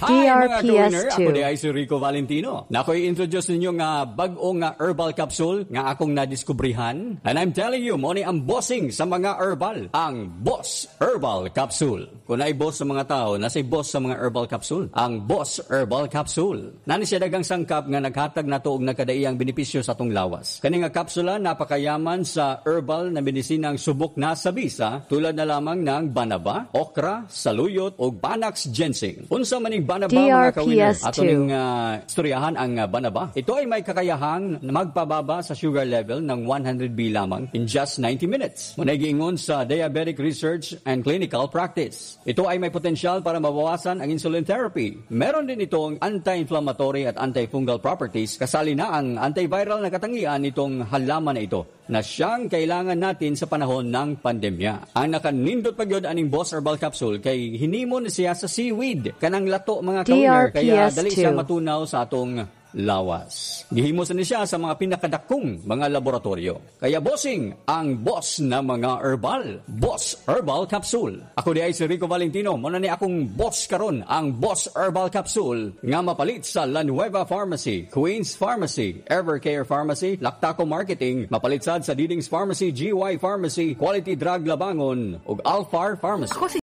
DRPS2. Hi, mga Ako si Rico Valentino. Nako'y introduce ninyo nga bagong nga herbal capsule nga akong nadiskubrihan. And I'm telling you, money ni ang bossing sa mga herbal. Ang Boss Herbal Capsule. Kung ay boss sa mga tao, nasa'y boss sa mga herbal capsule. Ang Boss Herbal Capsule. Nani siya dagang sangkap nga naghatag na tuog na kadaiyang benepisyo sa tong lawas. Kani nga kapsula napakayaman sa herbal na medisinang subok na sa bisa tulad na lamang ng banaba, okra, saluyot o banax ginseng. Unsa maning Banaba mga kawinner. DRPS2. uh, ah, storyahan ang uh, ah, Banaba. Ito ay may kakayahang magpababa sa sugar level ng 100 B lamang in just 90 minutes. Managingon sa Diabetic Research and Clinical Practice. Ito ay may potensyal para mabawasan ang insulin therapy. Meron din itong anti-inflammatory at antifungal properties kasali na ang antiviral na katangian nitong halaman na ito na siyang kailangan natin sa panahon ng pandemya. Ang nakanindot pa yun aning Boss Herbal Capsule kay hinimon siya sa seaweed kanang lato mga kauner kaya dali siyang matunaw sa atong lawas. Gihimo sa ni siya sa mga pinakadakong mga laboratoryo. Kaya bossing ang boss na mga herbal. Boss Herbal Capsule. Ako di ay si Rico Valentino. Muna ni akong boss karon ang Boss Herbal Capsule nga mapalit sa La Nueva Pharmacy, Queen's Pharmacy, Evercare Pharmacy, Lactaco Marketing, mapalit sad sa Didings Pharmacy, GY Pharmacy, Quality Drug Labangon ug Alfar Pharmacy. Ako si